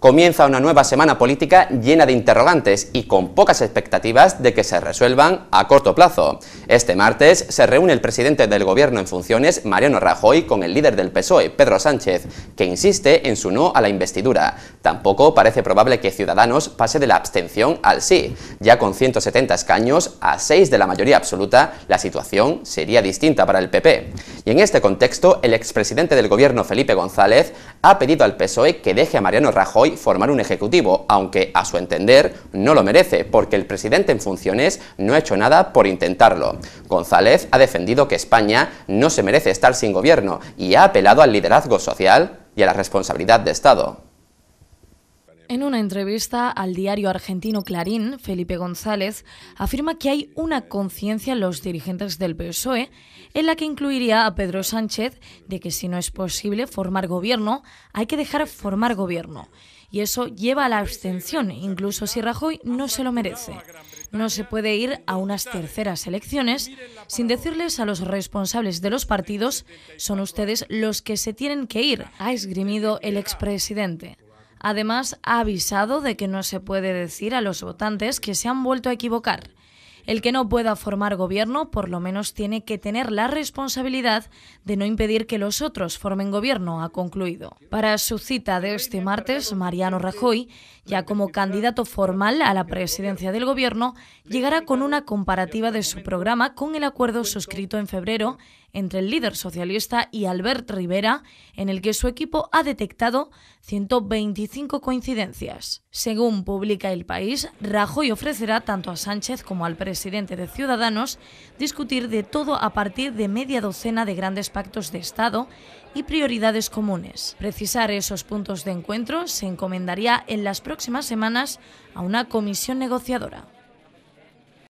comienza una nueva semana política llena de interrogantes y con pocas expectativas de que se resuelvan a corto plazo. Este martes se reúne el presidente del gobierno en funciones, Mariano Rajoy, con el líder del PSOE, Pedro Sánchez, que insiste en su no a la investidura. Tampoco parece probable que Ciudadanos pase de la abstención al sí. Ya con 170 escaños a 6 de la mayoría absoluta, la situación sería distinta para el PP en este contexto, el expresidente del gobierno Felipe González ha pedido al PSOE que deje a Mariano Rajoy formar un ejecutivo, aunque a su entender no lo merece, porque el presidente en funciones no ha hecho nada por intentarlo. González ha defendido que España no se merece estar sin gobierno y ha apelado al liderazgo social y a la responsabilidad de Estado. En una entrevista al diario argentino Clarín, Felipe González afirma que hay una conciencia en los dirigentes del PSOE en la que incluiría a Pedro Sánchez de que si no es posible formar gobierno, hay que dejar formar gobierno. Y eso lleva a la abstención, incluso si Rajoy no se lo merece. No se puede ir a unas terceras elecciones sin decirles a los responsables de los partidos, son ustedes los que se tienen que ir, ha esgrimido el expresidente. Además, ha avisado de que no se puede decir a los votantes que se han vuelto a equivocar. El que no pueda formar gobierno, por lo menos, tiene que tener la responsabilidad de no impedir que los otros formen gobierno, ha concluido. Para su cita de este martes, Mariano Rajoy, ya como candidato formal a la presidencia del gobierno, llegará con una comparativa de su programa con el acuerdo suscrito en febrero entre el líder socialista y Albert Rivera, en el que su equipo ha detectado 125 coincidencias. Según publica El País, Rajoy ofrecerá tanto a Sánchez como al presidente de Ciudadanos discutir de todo a partir de media docena de grandes pactos de Estado y prioridades comunes. Precisar esos puntos de encuentro se encomendaría en las próximas semanas a una comisión negociadora.